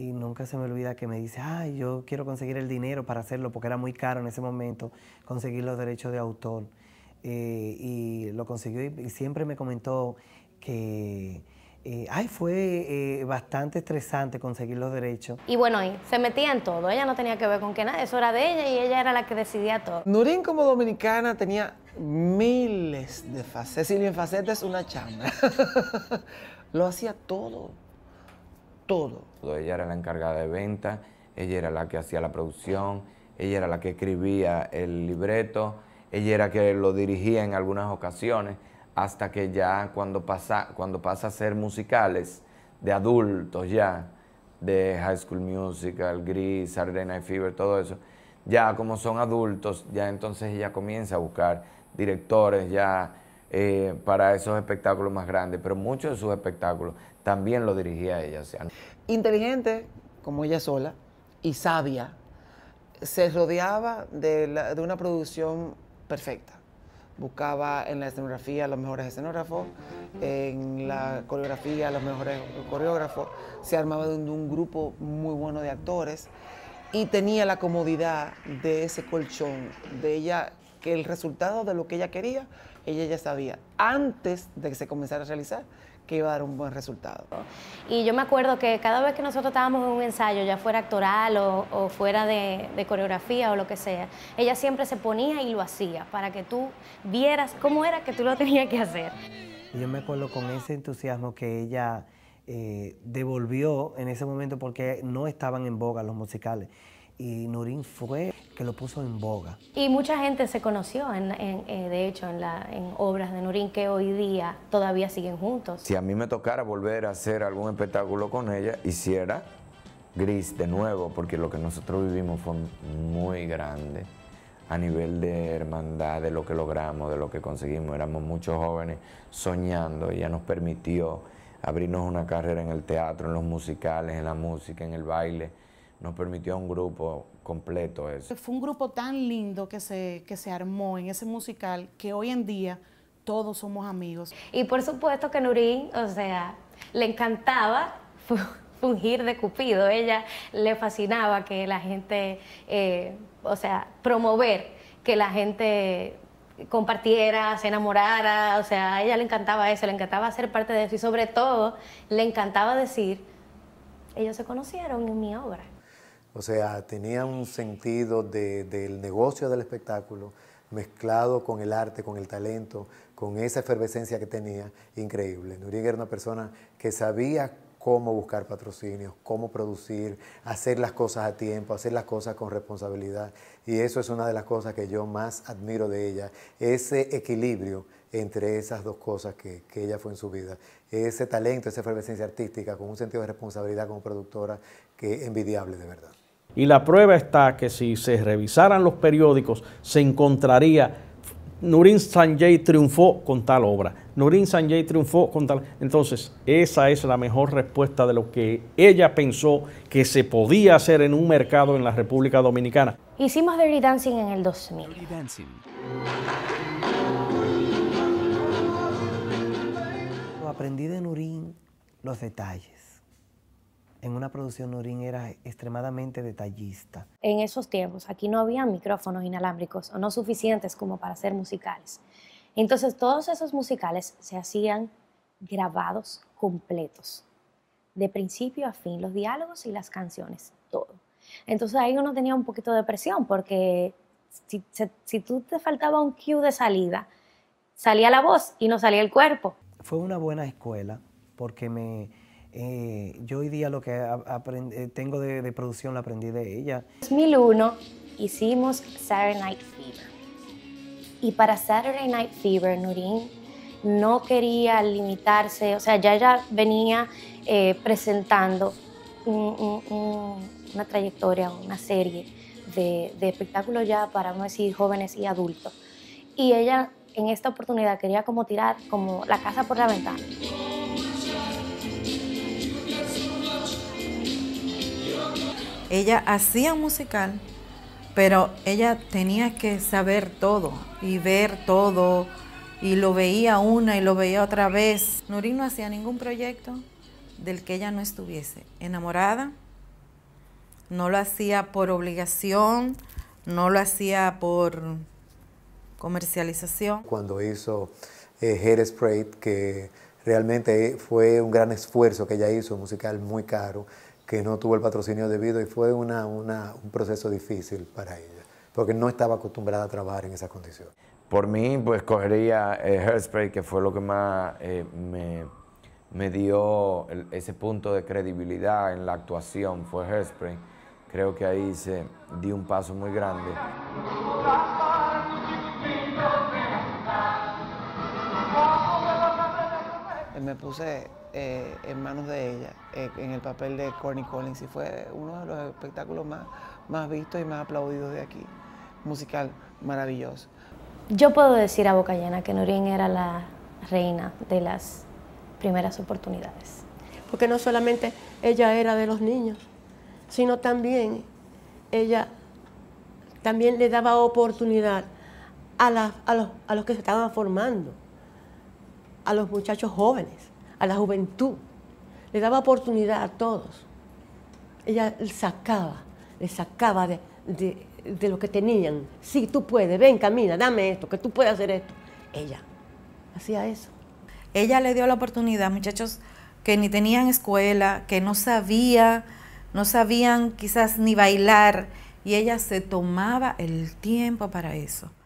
y nunca se me olvida que me dice, ay, yo quiero conseguir el dinero para hacerlo, porque era muy caro en ese momento conseguir los derechos de autor. Eh, y lo consiguió y, siempre me comentó que, eh, ay, fue eh, bastante estresante conseguir los derechos. Y bueno, se metía en todo, ella no tenía que ver con que nada, eso era de ella y ella era la que decidía todo. Nurín como dominicana tenía miles de facetas, y facetas es una chamba, lo hacía todo todo. Ella era la encargada de venta, ella era la que hacía la producción, ella era la que escribía el libreto, ella era que lo dirigía en algunas ocasiones, hasta que ya cuando pasa, cuando pasa a ser musicales de adultos ya, de High School Musical, Gris, Saturday y Fever, todo eso, ya como son adultos, ya entonces ella comienza a buscar directores, ya eh, para esos espectáculos más grandes, pero muchos de sus espectáculos también los dirigía ella. Inteligente, como ella sola, y sabia, se rodeaba de, de una producción perfecta buscaba en la escenografía los mejores escenógrafos, en la coreografía los mejores coreógrafos, se armaba de un, grupo muy bueno de actores y tenía la comodidad de ese colchón, de ella que el resultado de lo que ella quería, ella ya sabía antes de que se comenzara a realizar que iba a dar un buen resultado. Y yo me acuerdo que cada vez que nosotros estábamos en un ensayo, ya fuera actoral o, fuera de, coreografía o lo que sea, ella siempre se ponía y lo hacía para que tú vieras cómo era que tú lo tenías que hacer. y Yo me acuerdo con ese entusiasmo que ella eh, devolvió en ese momento porque no estaban en boga los musicales y Nurín fue que lo puso en boga. Y mucha gente se conoció, eh, de hecho, en, la, en obras de Nurín que hoy día todavía siguen juntos. Si a mí me tocara volver a hacer algún espectáculo con ella, hiciera Gris de nuevo, porque lo que nosotros vivimos fue muy grande a nivel de hermandad, de lo que logramos, de lo que conseguimos. Éramos muchos jóvenes soñando, ella nos permitió abrirnos una carrera en el teatro, en los musicales, en la música, en el baile nos permitió un grupo completo eso. Fue un grupo tan lindo que se, se armó en ese musical que hoy en día todos somos amigos. Y por supuesto que Nurín, o sea, le encantaba fungir de Cupido. Ella le fascinaba que la gente, eh, o sea, promover que la gente compartiera, se enamorara, o sea, a ella le encantaba eso, le encantaba ser parte de eso y sobre todo le encantaba decir, ellos se conocieron en mi obra. O sea, tenía un sentido del negocio del espectáculo mezclado con el arte, con el talento, con esa efervescencia que tenía, increíble. Nuria era una persona que sabía cómo buscar patrocinios, cómo producir, hacer las cosas a tiempo, hacer las cosas con responsabilidad. Y eso es una de las cosas que yo más admiro de ella, ese equilibrio entre esas dos cosas que, que ella fue en su vida. Ese talento, esa efervescencia artística, con un sentido de responsabilidad como productora, que envidiable de verdad. Y la prueba está que si se revisaran los periódicos, se encontraría Nurin Sanjay triunfó con tal obra. Nurin Sanjay triunfó con tal. Entonces, esa es la mejor respuesta de lo que ella pensó que se podía hacer en un mercado en la República Dominicana. Hicimos Dirty Dancing en el 2000. Aprendí de Nurin los detalles en una producción Norin era extremadamente detallista. En esos tiempos aquí no había micrófonos inalámbricos o no suficientes como para hacer musicales. Entonces todos esos musicales se hacían grabados completos, de principio a fin, los diálogos y las canciones, todo. Entonces ahí uno tenía un poquito de presión porque si, si tú te faltaba un cue de salida, salía la voz y no salía el cuerpo. Fue una buena escuela porque me, eh, yo hoy día lo que eh, tengo de, producción lo aprendí de ella. En 2001 hicimos Saturday Night Fever. Y para Saturday Night Fever, Nurin no quería limitarse, o sea, ya ella venía eh, presentando una trayectoria, una serie de, de espectáculos ya para, no decir, jóvenes y adultos. Y ella en esta oportunidad quería como tirar como la casa por la ventana. Ella hacía musical, pero ella tenía que saber todo y ver todo y lo veía una y lo veía otra vez. Nuri no hacía ningún proyecto del que ella no estuviese enamorada, no lo hacía por obligación, no lo hacía por comercialización. Cuando hizo Head eh, Spray, que realmente fue un gran esfuerzo que ella hizo, un musical muy caro, que no tuvo el patrocinio debido y fue un proceso difícil para ella, porque no estaba acostumbrada a trabajar en esas condiciones. Por mí, pues cogería eh, que fue lo que más eh, me, dio ese punto de credibilidad en la actuación, fue Hairspray. Creo que ahí se dio un paso muy grande. me puse eh, en manos de ella, eh, en el papel de Corny Collins, y fue uno de los espectáculos más, más vistos y más aplaudidos de aquí. Musical maravilloso. Yo puedo decir a boca llena que Norin era la reina de las primeras oportunidades. Porque no solamente ella era de los niños, sino también ella también le daba oportunidad a, los, a los que se estaban formando a los muchachos jóvenes, a la juventud. Le daba oportunidad a todos. Ella sacaba, le sacaba de, lo que tenían. Sí, tú puedes, ven, camina, dame esto, que tú puedes hacer esto. Ella hacía eso. Ella le dio la oportunidad a muchachos que ni tenían escuela, que no sabía, no sabían quizás ni bailar, y ella se tomaba el tiempo para eso.